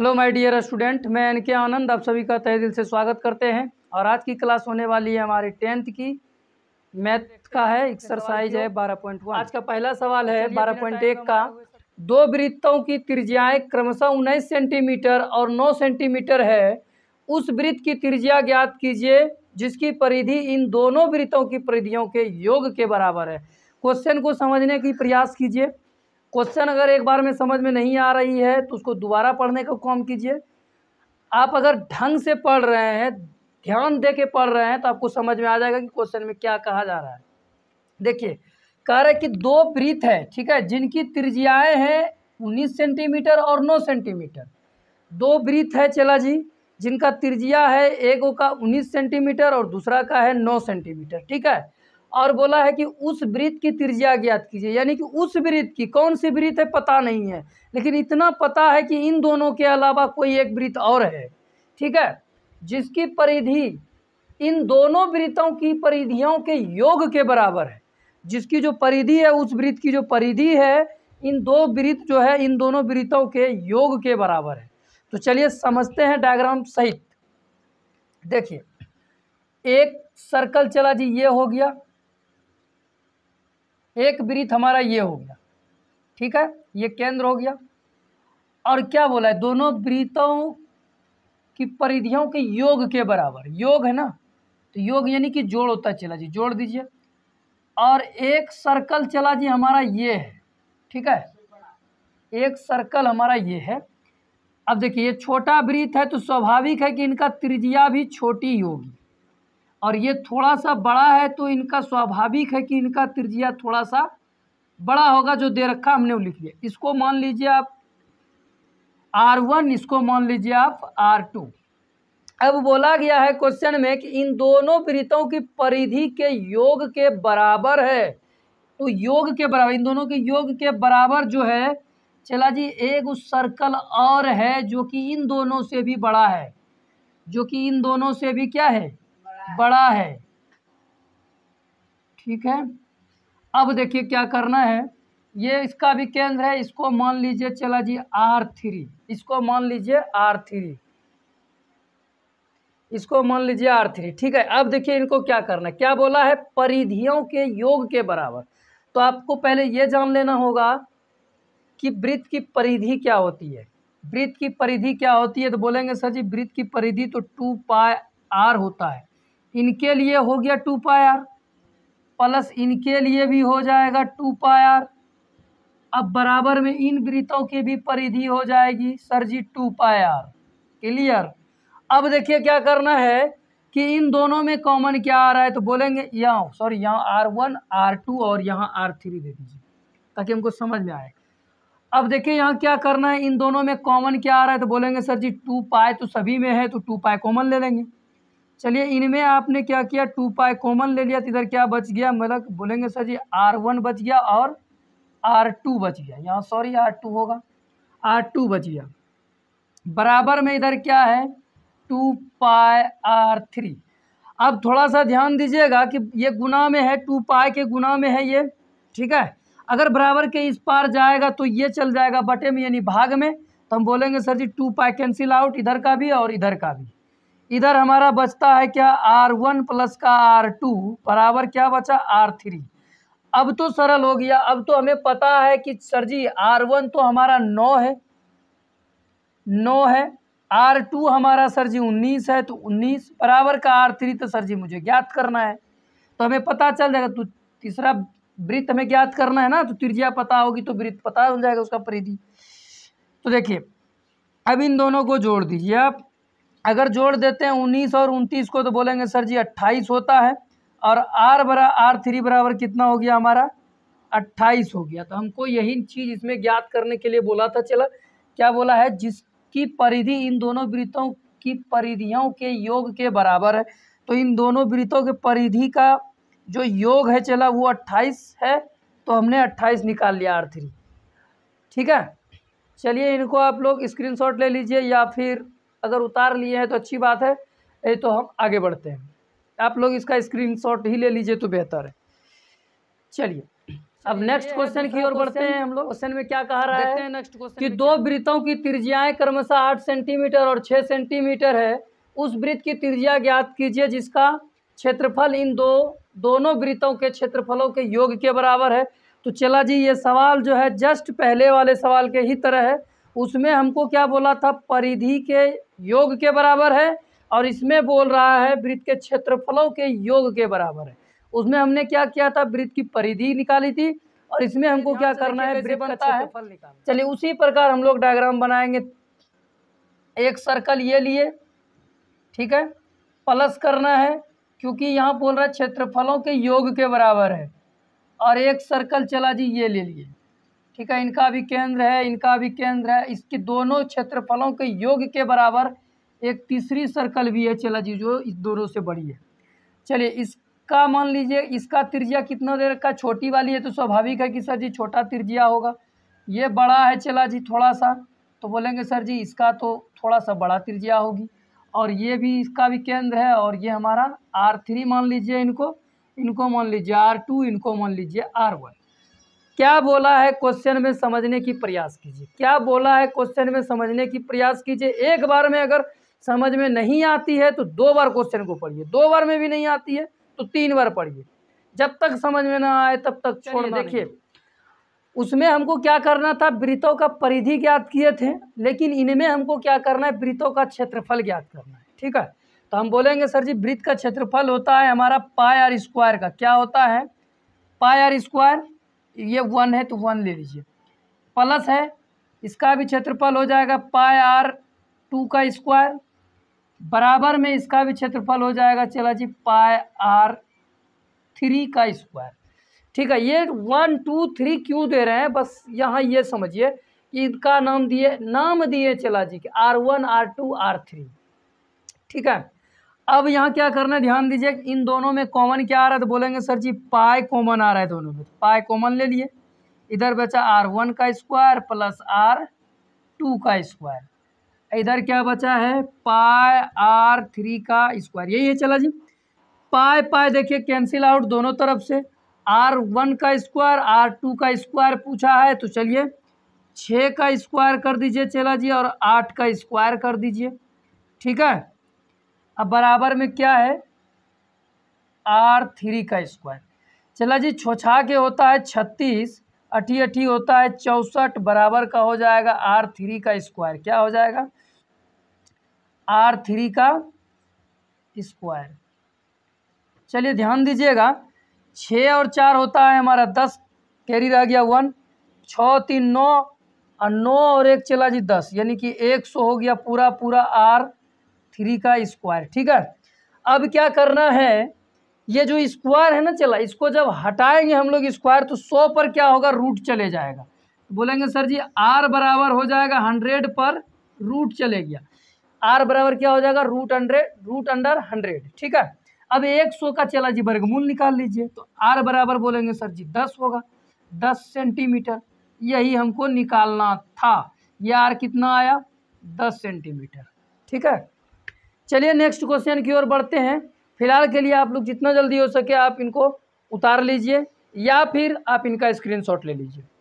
hello my dear student मैं N K Anand आप सभी का तहे दिल से स्वागत करते हैं और आज की क्लास होने वाली है हमारी टेंथ की मैथ का है एक्सरसाइज है बारह पॉइंट वन आज का पहला सवाल है बारह पॉइंट एक का दो वृत्तों की त्रिज्याएं क्रमशः उन्नीस सेंटीमीटर और नौ सेंटीमीटर है उस वृत्त की त्रिज्या ज्ञात कीजिए जिसकी परिधि इन दोनों वृत्तों की परिधियों के योग के बराबर है क्वेश्चन को समझने की प्रयास कीजिए क्वेश्चन अगर एक बार में समझ में नहीं आ रही है तो उसको दोबारा पढ़ने का काम कीजिए आप अगर ढंग से पढ़ रहे हैं ध्यान दे के पढ़ रहे हैं तो आपको समझ में आ जाएगा कि क्वेश्चन में क्या कहा जा रहा है देखिए कह रहे कि दो वृत्त है ठीक है जिनकी त्रिज्याएं हैं उन्नीस सेंटीमीटर और नौ सेंटीमीटर दो वृत्त है चेला जी जिनका त्रिज्या है एक का उन्नीस सेंटीमीटर और दूसरा का है नौ सेंटीमीटर ठीक है और बोला है कि उस वृत्त की त्रिज्या ज्ञात कीजिए यानी कि उस वृत्त की कौन सी वृत्त है पता नहीं है लेकिन इतना पता है कि इन दोनों के अलावा कोई एक वृत्त और है ठीक है जिसकी परिधि इन दोनों वृत्तों की परिधियों के योग के बराबर है जिसकी जो परिधि है उस वृत्त की जो परिधि है इन दो वृत्त जो है इन दोनों वृत्तों के योग के बराबर है तो चलिए समझते हैं डायग्राम सहित देखिए एक सर्कल चला जी ये हो गया एक वृत्त हमारा ये हो गया ठीक है ये केंद्र हो गया और क्या बोला है दोनों वृत्तों की परिधियों के योग के बराबर योग है ना तो योग यानी कि जोड़ होता चला जी जोड़ दीजिए और एक सर्कल चला जी हमारा ये है ठीक है एक सर्कल हमारा ये है अब देखिए ये छोटा वृत्त है तो स्वाभाविक है कि इनका त्रिज्या भी छोटी होगी और ये थोड़ा सा बड़ा है तो इनका स्वाभाविक है कि इनका त्रिज्या थोड़ा सा बड़ा होगा जो दे रखा हमने वो लिख लिया इसको मान लीजिए आप आर वन इसको मान लीजिए आप आर टू अब बोला गया है क्वेश्चन में कि इन दोनों वृत्तों की परिधि के योग के बराबर है तो योग के बराबर इन दोनों के योग के बराबर जो है चला जी एक उस सर्कल और है जो कि इन दोनों से भी बड़ा है जो कि इन दोनों से भी क्या है बड़ा है ठीक है अब देखिए क्या करना है ये इसका भी केंद्र है इसको मान लीजिए चला जी आर थ्री इसको मान लीजिए आर थ्री इसको मान लीजिए आर थ्री ठीक है अब देखिए इनको क्या करना है क्या बोला है परिधियों के योग के बराबर तो आपको पहले ये जान लेना होगा कि वृत्त की परिधि क्या होती है वृत्त की परिधि क्या होती है तो बोलेंगे सर जी वृत्त की परिधि तो टू पाए आर होता है इनके लिए हो गया टू पाई आर प्लस इनके लिए भी हो जाएगा टू पाई आर अब बराबर में इन वृत्तों की भी परिधि हो जाएगी sir ji two pi R clear अब देखिए क्या करना है कि इन दोनों में कॉमन क्या आ रहा है तो बोलेंगे यहाँ सॉरी यहाँ आर वन आर टू और यहाँ आर थ्री दे दीजिए ताकि हमको समझ में आए अब देखिए यहाँ क्या करना है इन दोनों में कॉमन क्या आ रहा है तो बोलेंगे सर जी टू पाए तो सभी में है तो टू पाए कॉमन ले लेंगे चलिए इनमें आपने क्या किया टू पाए कॉमन ले लिया तो इधर क्या बच गया मतलब बोलेंगे सर जी आर वन बच गया और आर टू बच गया यहाँ सॉरी आर टू होगा आर टू बच गया बराबर में इधर क्या है टू पाए आर थ्री अब थोड़ा सा ध्यान दीजिएगा कि ये गुना में है टू पाए के गुना में है ये ठीक है अगर बराबर के इस पार जाएगा तो ये चल जाएगा बटे में यानी भाग में तो हम बोलेंगे sir ji two pi cancel out इधर का भी और इधर का भी इधर हमारा बचता है क्या आर वन प्लस का आर टू बराबर क्या बचा आर थ्री अब तो सरल हो गया अब तो हमें पता है कि सर जी आर वन तो हमारा नौ है नौ है आर टू हमारा सर जी उन्नीस है तो उन्नीस बराबर का आर थ्री तो सर जी मुझे ज्ञात करना है तो हमें पता चल जाएगा तो तीसरा वृत्त हमें ज्ञात करना है ना तो त्रिज्या पता होगी तो वृत्त पता हो जाएगा उसका परिधि तो देखिए अब इन दोनों को जोड़ दीजिए आप अगर जोड़ देते हैं उन्नीस और उनतीस को तो बोलेंगे सर जी अट्ठाईस होता है और आर बरा आर थ्री बराबर कितना हो गया हमारा अट्ठाईस हो गया तो हमको यही चीज़ इसमें ज्ञात करने के लिए बोला था चला क्या बोला है जिसकी परिधि इन दोनों वृत्तों की परिधियों के योग के बराबर है तो इन दोनों वृत्तों के परिधि का जो योग है चला वो अट्ठाईस है तो हमने अट्ठाईस निकाल लिया आर थ्री ठीक है चलिए इनको आप लोग स्क्रीनशॉट ले लीजिए या फिर अगर उतार लिए हैं तो अच्छी बात है ये तो हम आगे बढ़ते हैं आप लोग इसका स्क्रीन ही ले लीजिए तो बेहतर है चलिए अब नेक्स्ट क्वेश्चन की ओर बढ़ते हैं हम लोग क्वेश्चन में क्या कहा रहा है नेक्स्ट क्वेश्चन कि दो वृत्तों की त्रिज्याएं क्रमशः आठ सेंटीमीटर और छः सेंटीमीटर है उस वृत्त की त्रिज्या ज्ञात कीजिए जिसका क्षेत्रफल इन दो दोनों वृत्तों के क्षेत्रफलों के योग के बराबर है तो चला जी ये सवाल जो है जस्ट पहले वाले सवाल के ही तरह है उसमें हमको क्या बोला था परिधि के योग के बराबर है और इसमें बोल रहा है वृत्त के क्षेत्रफलों के योग के बराबर है उसमें हमने क्या किया था वृत्त की परिधि निकाली थी और इसमें हमको क्या करना है वृत्त का है चलिए उसी प्रकार हम लोग डायग्राम बनाएंगे एक सर्कल ये लिए ठीक है प्लस करना है क्योंकि यहाँ बोल रहा है क्षेत्रफलों के योग के बराबर है और एक सर्कल चला जी ये ले लिए ठीक है इनका भी केंद्र है इनका भी केंद्र है इसके दोनों क्षेत्रफलों के योग के बराबर एक तीसरी सर्कल भी है चला जी जो इस दोनों से बड़ी है चलिए इसका मान लीजिए इसका त्रिज्या कितना दे रखा छोटी वाली है तो स्वाभाविक है कि सर जी छोटा त्रिज्या होगा ये बड़ा है चला जी थोड़ा सा तो बोलेंगे सर जी इसका तो थोड़ा सा बड़ा त्रिज्या होगी और ये भी इसका भी केंद्र है और ये हमारा आर थ्री मान लीजिए इनको इनको मान लीजिए आर टू इनको मान लीजिए आर वन क्या बोला है क्वेश्चन में समझने की प्रयास कीजिए क्या बोला है क्वेश्चन में समझने की प्रयास कीजिए एक बार में अगर समझ में नहीं आती है तो दो बार क्वेश्चन को पढ़िए दो बार में भी नहीं आती है तो तीन बार पढ़िए जब तक समझ में ना आए तब तक छोड़ देखिए उसमें हमको क्या करना था वृतों का परिधि ज्ञात किए थे लेकिन इनमें हमको क्या करना है वृतों का क्षेत्रफल ज्ञात करना है ठीक है तो हम बोलेंगे सर जी वृत का क्षेत्रफल होता है हमारा पाई आर स्क्वायर का क्या होता है पाई आर स्क्वायर ये वन है तो वन ले लीजिए प्लस है इसका भी क्षेत्रफल हो जाएगा पाए आर टू का स्क्वायर बराबर में इसका भी क्षेत्रफल हो जाएगा चला जी पाए आर थ्री का स्क्वायर ठीक है ये वन टू थ्री क्यों दे रहे हैं बस यहाँ ये समझिए कि इनका नाम दिए नाम दिए चला जी के R one R two R three ठीक है अब यहाँ क्या करना है ध्यान दीजिए इन दोनों में कॉमन क्या आ रहा है तो बोलेंगे सर जी पाए कॉमन आ रहा है दोनों में तो पाए कॉमन ले लिए इधर बचा आर वन का स्क्वायर प्लस आर टू का स्क्वायर इधर क्या बचा है पाए आर थ्री का स्क्वायर यही है चला जी पाए पाए देखिए कैंसिल आउट दोनों तरफ से आर वन का स्क्वायर आर टू का स्क्वायर पूछा है तो चलिए छः का स्क्वायर कर दीजिए चला जी और आठ का स्क्वायर कर दीजिए ठीक है अब बराबर में क्या है आर थ्री का स्क्वायर चला जी छोछा के होता है छत्तीस अठी अठी होता है चौसठ बराबर का हो जाएगा आर थ्री का स्क्वायर क्या हो जाएगा आर थ्री का स्क्वायर चलिए ध्यान दीजिएगा छः और चार होता है हमारा दस कैरी रह गया वन छः तीन नौ और नौ और एक चला जी दस यानी कि एक सौ हो गया पूरा पूरा आर थ्री का स्क्वायर ठीक है अब क्या करना है ये जो स्क्वायर है ना चला इसको जब हटाएंगे हम लोग स्क्वायर तो सौ पर क्या होगा रूट चले जाएगा तो बोलेंगे सर जी आर बराबर हो जाएगा हंड्रेड पर रूट चले गया आर बराबर क्या हो जाएगा root hundred root under hundred ठीक है अब एक सौ का चला जी वर्गमूल निकाल लीजिए तो आर बराबर बोलेंगे सर जी दस होगा दस सेंटीमीटर यही हमको निकालना था ये आर कितना आया दस सेंटीमीटर ठीक है चलिए नेक्स्ट क्वेश्चन की ओर बढ़ते हैं फिलहाल के लिए आप लोग जितना जल्दी हो सके आप इनको उतार लीजिए या फिर आप इनका स्क्रीनशॉट ले लीजिए